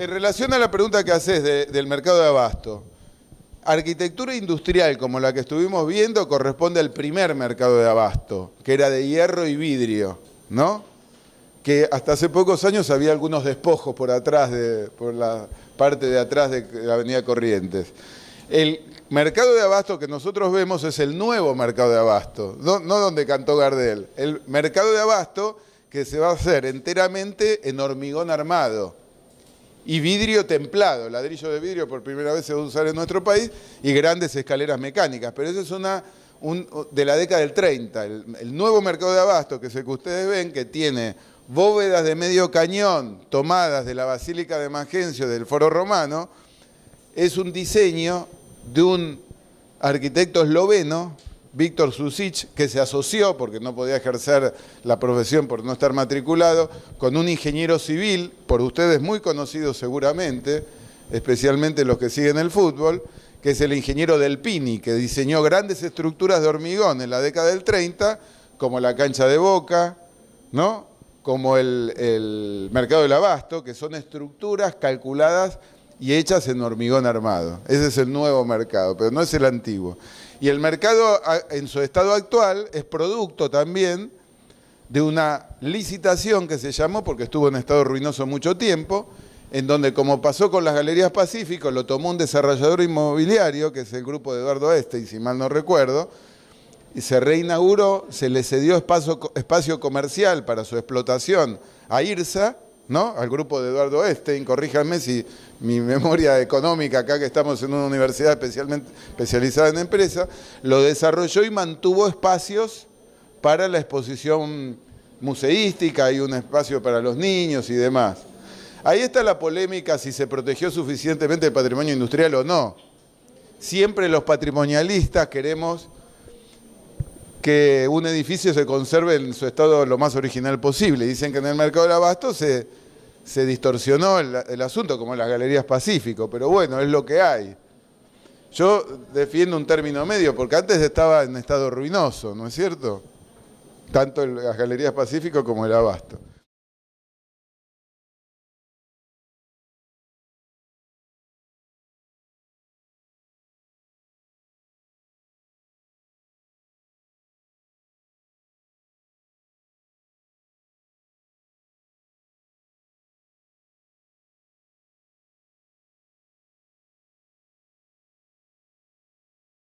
En relación a la pregunta que haces del mercado de abasto, arquitectura industrial como la que estuvimos viendo corresponde al primer mercado de abasto, que era de hierro y vidrio, ¿no? Que hasta hace pocos años había algunos despojos por atrás, de, por la parte de atrás de la Avenida Corrientes. El mercado de abasto que nosotros vemos es el nuevo mercado de abasto, no, no donde cantó Gardel. El mercado de abasto que se va a hacer enteramente en hormigón armado y vidrio templado, ladrillo de vidrio por primera vez se va a usar en nuestro país, y grandes escaleras mecánicas. Pero eso es una de la década del 30. El, nuevo mercado de abasto, que es que ustedes ven, que tiene bóvedas de medio cañón tomadas de la Basílica de Magencio del Foro Romano, es un diseño de un arquitecto esloveno Víctor Susich, que se asoció, porque no podía ejercer la profesión por no estar matriculado, con un ingeniero civil, por ustedes muy conocido seguramente, especialmente los que siguen el fútbol, que es el ingeniero del Pini, que diseñó grandes estructuras de hormigón en la década del 30, como la cancha de Boca, ¿no? como el, el mercado del abasto, que son estructuras calculadas y hechas en hormigón armado. Ese es el nuevo mercado, pero no es el antiguo. Y el mercado en su estado actual es producto también de una licitación que se llamó, porque estuvo en estado ruinoso mucho tiempo, en donde como pasó con las Galerías Pacífico, lo tomó un desarrollador inmobiliario, que es el grupo de Eduardo Este, y si mal no recuerdo, y se reinauguró, se le cedió espacio, espacio comercial para su explotación a IRSA, ¿no? Al grupo de Eduardo Este, corríjanme si mi memoria económica, acá que estamos en una universidad especialmente especializada en empresa, lo desarrolló y mantuvo espacios para la exposición museística y un espacio para los niños y demás. Ahí está la polémica si se protegió suficientemente el patrimonio industrial o no. Siempre los patrimonialistas queremos que un edificio se conserve en su estado lo más original posible. Dicen que en el mercado del abasto se, se distorsionó el, asunto, como en las galerías Pacífico, pero bueno, es lo que hay. Yo defiendo un término medio, porque antes estaba en estado ruinoso, ¿no es cierto? Tanto las galerías Pacífico como el abasto.